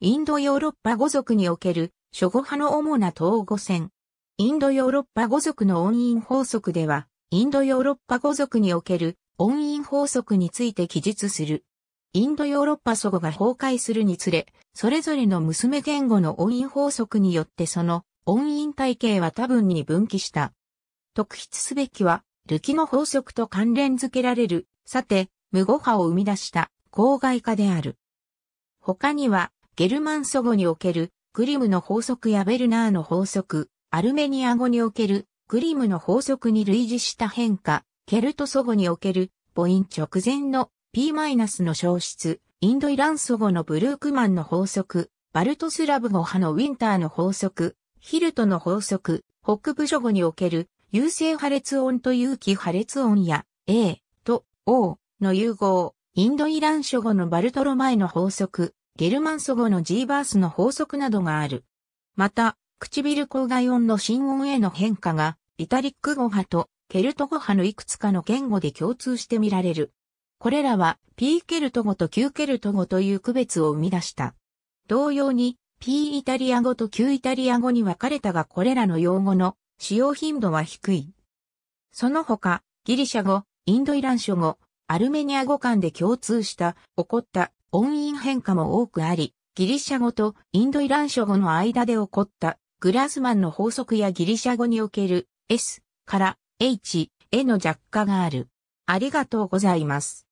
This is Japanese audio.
インドヨーロッパ語族における諸語派の主な統合戦。インドヨーロッパ語族の音韻法則では、インドヨーロッパ語族における音韻法則について記述する。インドヨーロッパ祖語が崩壊するにつれ、それぞれの娘言語の音韻法則によってその音韻体系は多分に分岐した。特筆すべきは、ルキの法則と関連づけられる、さて、無語派を生み出した、公害化である。他には、ゲルマン祖語におけるグリムの法則やベルナーの法則、アルメニア語におけるグリムの法則に類似した変化、ケルト祖語における母音直前の P- マイナスの消失、インドイラン祖語のブルークマンの法則、バルトスラブ語派のウィンターの法則、ヒルトの法則、北部諸語における優勢破裂音と有機破裂音や A と O の融合、インドイラン諸語のバルトロ前の法則、ゲルマン祖語の G バースの法則などがある。また、唇口外音の心音への変化が、イタリック語派とケルト語派のいくつかの言語で共通して見られる。これらは P ケルト語と Q ケルト語という区別を生み出した。同様に P イタリア語と Q イタリア語に分かれたがこれらの用語の使用頻度は低い。その他、ギリシャ語、インドイラン諸語、アルメニア語間で共通した、起こった音韻変化も多くあり、ギリシャ語とインドイラン諸語の間で起こったグラスマンの法則やギリシャ語における S から H への弱化がある。ありがとうございます。